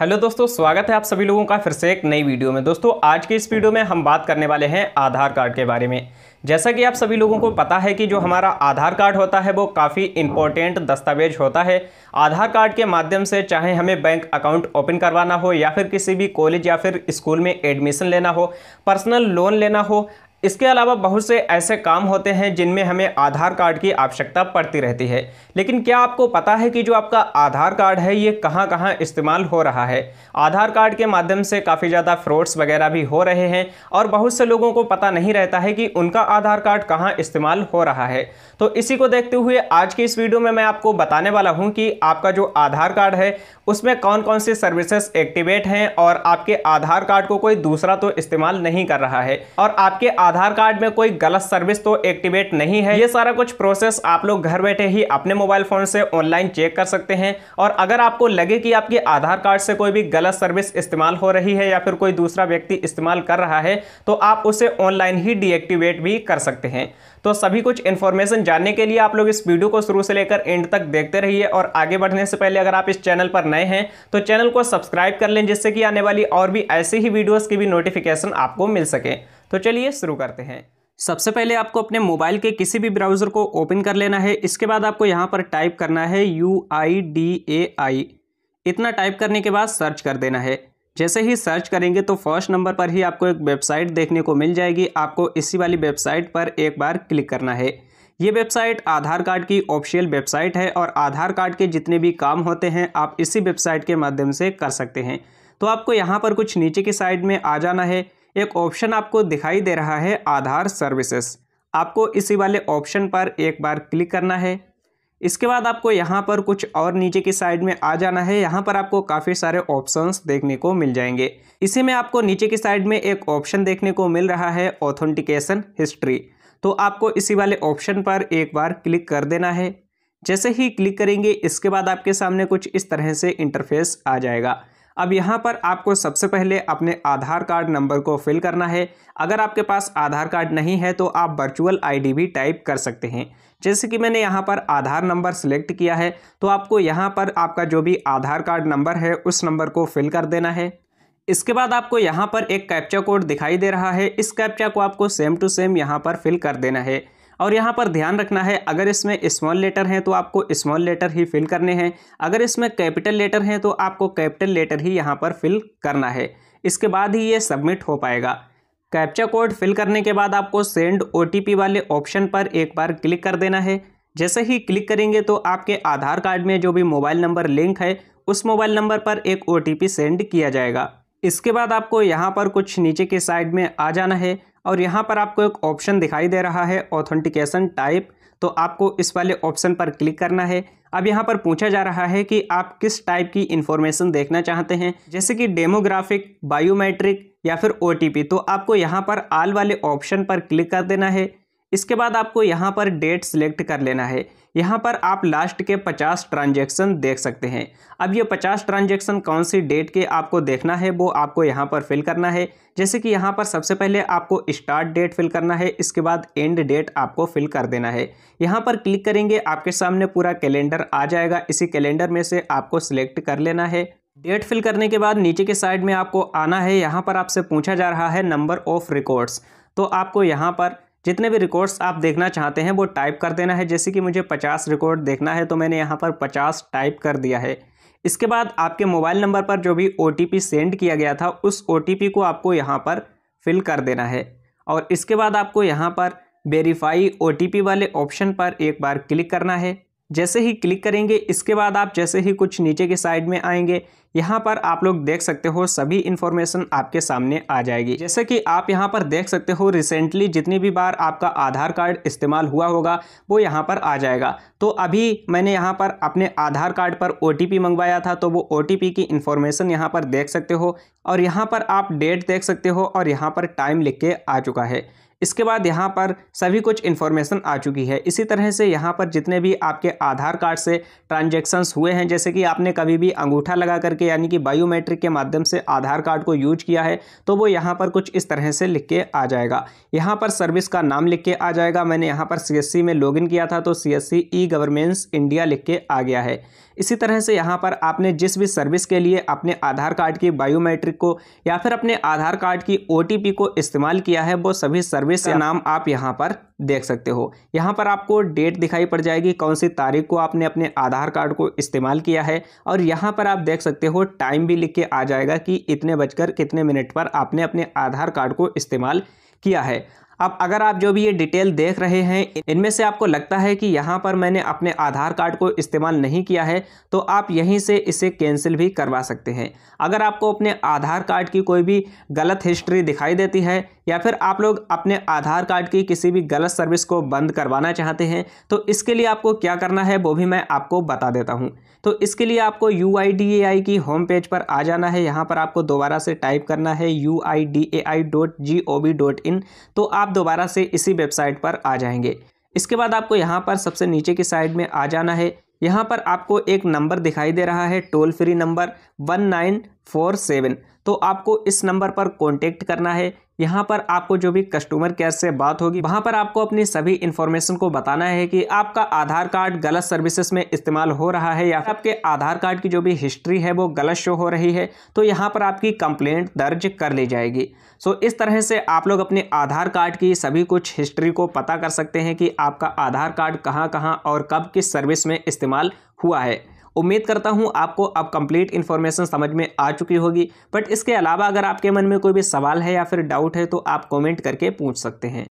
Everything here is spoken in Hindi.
हेलो दोस्तों स्वागत है आप सभी लोगों का फिर से एक नई वीडियो में दोस्तों आज के इस वीडियो में हम बात करने वाले हैं आधार कार्ड के बारे में जैसा कि आप सभी लोगों को पता है कि जो हमारा आधार कार्ड होता है वो काफ़ी इम्पोर्टेंट दस्तावेज होता है आधार कार्ड के माध्यम से चाहे हमें बैंक अकाउंट ओपन करवाना हो या फिर किसी भी कॉलेज या फिर स्कूल में एडमिशन लेना हो पर्सनल लोन लेना हो इसके अलावा बहुत से ऐसे काम होते हैं जिनमें हमें आधार कार्ड की आवश्यकता पड़ती रहती है लेकिन क्या आपको पता है कि जो आपका आधार कार्ड है ये कहां कहां इस्तेमाल हो रहा है आधार कार्ड के माध्यम से काफ़ी ज़्यादा फ्रॉड्स वगैरह भी हो रहे हैं और बहुत से लोगों को पता नहीं रहता है कि उनका आधार कार्ड कहाँ इस्तेमाल हो रहा है तो इसी को देखते हुए आज की इस वीडियो में मैं आपको बताने वाला हूँ कि आपका जो आधार कार्ड है उसमें कौन कौन सी सर्विसेस एक्टिवेट हैं और आपके आधार कार्ड को कोई दूसरा तो इस्तेमाल नहीं कर रहा है और आपके आधार कार्ड में कोई गलत सर्विस तो एक्टिवेट नहीं है ये सारा कुछ प्रोसेस आप लोग घर बैठे ही अपने मोबाइल फ़ोन से ऑनलाइन चेक कर सकते हैं और अगर आपको लगे कि आपके आधार कार्ड से कोई भी गलत सर्विस इस्तेमाल हो रही है या फिर कोई दूसरा व्यक्ति इस्तेमाल कर रहा है तो आप उसे ऑनलाइन ही डीएक्टिवेट भी कर सकते हैं तो सभी कुछ इन्फॉर्मेशन जानने के लिए आप लोग इस वीडियो को शुरू से लेकर एंड तक देखते रहिए और आगे बढ़ने से पहले अगर आप इस चैनल पर नए हैं तो चैनल को सब्सक्राइब कर लें जिससे कि आने वाली और भी ऐसी ही वीडियोज़ की भी नोटिफिकेशन आपको मिल सके तो चलिए शुरू करते हैं सबसे पहले आपको अपने मोबाइल के किसी भी ब्राउज़र को ओपन कर लेना है इसके बाद आपको यहाँ पर टाइप करना है यू आई डी ए आई इतना टाइप करने के बाद सर्च कर देना है जैसे ही सर्च करेंगे तो फर्स्ट नंबर पर ही आपको एक वेबसाइट देखने को मिल जाएगी आपको इसी वाली वेबसाइट पर एक बार क्लिक करना है ये वेबसाइट आधार कार्ड की ऑफिशियल वेबसाइट है और आधार कार्ड के जितने भी काम होते हैं आप इसी वेबसाइट के माध्यम से कर सकते हैं तो आपको यहाँ पर कुछ नीचे की साइड में आ जाना है एक ऑप्शन आपको दिखाई दे रहा है आधार सर्विसेस आपको इसी वाले ऑप्शन पर एक बार क्लिक करना है इसके बाद आपको यहाँ पर कुछ और नीचे की साइड में आ जाना है यहाँ पर आपको काफ़ी सारे ऑप्शंस देखने को मिल जाएंगे इसी में आपको नीचे की साइड में एक ऑप्शन देखने को मिल रहा है ऑथेंटिकेशन हिस्ट्री तो आपको इसी वाले ऑप्शन पर एक बार क्लिक कर देना है जैसे ही क्लिक करेंगे इसके बाद आपके सामने कुछ इस तरह से इंटरफेस आ जाएगा अब यहाँ पर आपको सबसे पहले अपने आधार कार्ड नंबर को फिल करना है अगर आपके पास आधार कार्ड नहीं है तो आप वर्चुअल आईडी भी टाइप कर सकते हैं जैसे कि मैंने यहाँ पर आधार नंबर सिलेक्ट किया है तो आपको यहाँ पर आपका जो भी आधार कार्ड नंबर है उस नंबर को फिल कर देना है इसके बाद आपको यहाँ पर एक कैप्चा कोड दिखाई दे रहा है इस कैप्चा को आपको सेम टू सेम यहाँ पर फिल कर देना है और यहाँ पर ध्यान रखना है अगर इसमें स्मॉल लेटर हैं तो आपको स्मॉल लेटर ही फिल करने हैं अगर इसमें कैपिटल लेटर हैं तो आपको कैपिटल लेटर ही यहाँ पर फिल करना है इसके बाद ही ये सबमिट हो पाएगा कैप्चा कोड फिल करने के बाद आपको सेंड ओ वाले ऑप्शन पर एक बार क्लिक कर देना है जैसे ही क्लिक करेंगे तो आपके आधार कार्ड में जो भी मोबाइल नंबर लिंक है उस मोबाइल नंबर पर एक ओ सेंड किया जाएगा इसके बाद आपको यहाँ पर कुछ नीचे के साइड में आ जाना है और यहाँ पर आपको एक ऑप्शन दिखाई दे रहा है ऑथेंटिकेशन टाइप तो आपको इस वाले ऑप्शन पर क्लिक करना है अब यहाँ पर पूछा जा रहा है कि आप किस टाइप की इन्फॉर्मेशन देखना चाहते हैं जैसे कि डेमोग्राफिक बायोमेट्रिक या फिर ओ तो आपको यहाँ पर आल वाले ऑप्शन पर क्लिक कर देना है इसके बाद आपको यहाँ पर डेट सिलेक्ट कर लेना है यहाँ पर आप लास्ट के 50 ट्रांजेक्शन देख सकते हैं अब ये 50 ट्रांजेक्शन कौन सी डेट के आपको देखना है वो आपको यहाँ पर फिल करना है जैसे कि यहाँ पर सबसे पहले आपको स्टार्ट डेट फिल करना है इसके बाद एंड डेट आपको फिल कर देना है यहाँ पर क्लिक करेंगे आपके सामने पूरा कैलेंडर आ जाएगा इसी कैलेंडर में से आपको सिलेक्ट कर लेना है डेट फिल करने के बाद नीचे के साइड में आपको आना है यहाँ पर आपसे पूछा जा रहा है नंबर ऑफ़ रिकॉर्ड्स तो आपको यहाँ पर जितने भी रिकॉर्ड्स आप देखना चाहते हैं वो टाइप कर देना है जैसे कि मुझे पचास रिकॉर्ड देखना है तो मैंने यहाँ पर पचास टाइप कर दिया है इसके बाद आपके मोबाइल नंबर पर जो भी ओ सेंड किया गया था उस ओ को आपको यहाँ पर फिल कर देना है और इसके बाद आपको यहाँ पर वेरीफाई ओ वाले ऑप्शन पर एक बार क्लिक करना है जैसे ही क्लिक करेंगे इसके बाद आप जैसे ही कुछ नीचे के साइड में आएंगे यहाँ पर आप लोग देख सकते हो सभी इन्फॉर्मेशन आपके सामने आ जाएगी जैसे कि आप यहाँ पर देख सकते हो रिसेंटली जितनी भी बार आपका आधार कार्ड इस्तेमाल हुआ होगा वो यहाँ पर आ जाएगा तो अभी मैंने यहाँ पर अपने आधार कार्ड पर ओ मंगवाया था तो वो ओ की इन्फॉर्मेशन यहाँ पर देख सकते हो और यहाँ पर आप डेट देख सकते हो और यहाँ पर टाइम लिख के आ चुका है इसके बाद यहाँ पर सभी कुछ इन्फॉर्मेशन आ चुकी है इसी तरह से यहाँ पर जितने भी आपके आधार कार्ड से ट्रांजेक्शन्स हुए हैं जैसे कि आपने कभी भी अंगूठा लगा करके यानी कि बायोमेट्रिक के माध्यम से आधार कार्ड को यूज किया है तो वो यहाँ पर कुछ इस तरह से लिख के आ जाएगा यहाँ पर सर्विस का नाम लिख के आ जाएगा मैंने यहाँ पर सी में लॉगिन किया था तो C S E governments India लिख के आ गया है इसी तरह से यहाँ पर आपने जिस भी सर्विस के लिए अपने आधार कार्ड की बायोमेट्रिक को या फिर अपने आधार कार्ड की ओ को इस्तेमाल किया है वो सभी सर्विस सर्विस नाम आप यहाँ पर देख सकते हो यहाँ पर आपको डेट दिखाई पड़ जाएगी कौन सी तारीख को आपने अपने आधार कार्ड को इस्तेमाल किया है और यहाँ पर आप देख सकते हो टाइम भी लिख के आ जाएगा कि इतने बजकर कितने मिनट पर आपने अपने आधार कार्ड को इस्तेमाल किया है अब अगर आप जो भी ये डिटेल देख रहे हैं इनमें से आपको लगता है कि यहाँ पर मैंने अपने आधार कार्ड को इस्तेमाल नहीं किया है तो आप यहीं से इसे कैंसिल भी करवा सकते हैं अगर आपको अपने आधार कार्ड की कोई भी गलत हिस्ट्री दिखाई देती है या फिर आप लोग अपने आधार कार्ड की किसी भी गलत सर्विस को बंद करवाना चाहते हैं तो इसके लिए आपको क्या करना है वो भी मैं आपको बता देता हूँ तो इसके लिए आपको यू की होम पेज पर आ जाना है यहाँ पर आपको दोबारा से टाइप करना है यू तो आप दोबारा से इसी वेबसाइट पर आ जाएंगे इसके बाद आपको यहाँ पर सबसे नीचे की साइड में आ जाना है यहाँ पर आपको एक नंबर दिखाई दे रहा है toll free number one nine four seven तो आपको इस नंबर पर कॉन्टेक्ट करना है यहाँ पर आपको जो भी कस्टमर केयर से बात होगी वहाँ पर आपको अपनी सभी इन्फॉर्मेशन को बताना है कि आपका आधार कार्ड गलत सर्विसेज में इस्तेमाल हो रहा है या आपके आधार कार्ड की जो भी हिस्ट्री है वो गलत शो हो रही है तो यहाँ पर आपकी कंप्लेंट दर्ज कर ली जाएगी सो इस तरह से आप लोग अपने आधार कार्ड की सभी कुछ हिस्ट्री को पता कर सकते हैं कि आपका आधार कार्ड कहाँ कहाँ और कब किस सर्विस में इस्तेमाल हुआ है उम्मीद करता हूँ आपको अब कंप्लीट इन्फॉर्मेशन समझ में आ चुकी होगी बट इसके अलावा अगर आपके मन में कोई भी सवाल है या फिर डाउट है तो आप कमेंट करके पूछ सकते हैं